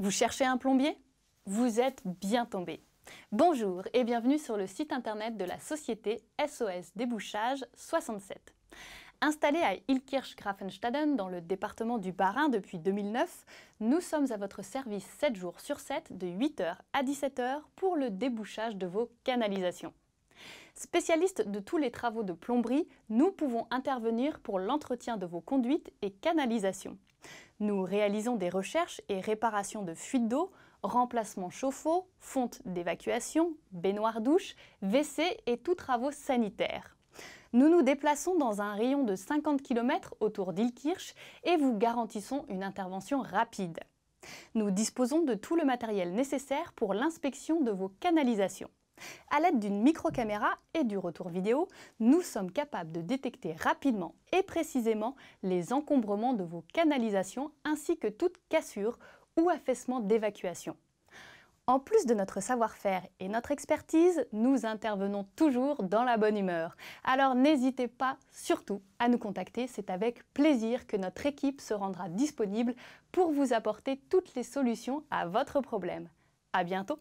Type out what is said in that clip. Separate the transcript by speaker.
Speaker 1: Vous cherchez un plombier Vous êtes bien tombé. Bonjour et bienvenue sur le site internet de la société SOS Débouchage 67. Installée à Ilkirch-Grafenstaden dans le département du Bas-Rhin depuis 2009, nous sommes à votre service 7 jours sur 7 de 8h à 17h pour le débouchage de vos canalisations. Spécialistes de tous les travaux de plomberie, nous pouvons intervenir pour l'entretien de vos conduites et canalisations. Nous réalisons des recherches et réparations de fuites d'eau, remplacements chauffe-eau, fonte d'évacuation, baignoire douche, WC et tous travaux sanitaires. Nous nous déplaçons dans un rayon de 50 km autour d'Ilkirch et vous garantissons une intervention rapide. Nous disposons de tout le matériel nécessaire pour l'inspection de vos canalisations. À l'aide d'une microcaméra et du retour vidéo, nous sommes capables de détecter rapidement et précisément les encombrements de vos canalisations ainsi que toute cassure ou affaissement d'évacuation. En plus de notre savoir-faire et notre expertise, nous intervenons toujours dans la bonne humeur. Alors n'hésitez pas surtout à nous contacter, c'est avec plaisir que notre équipe se rendra disponible pour vous apporter toutes les solutions à votre problème. À bientôt!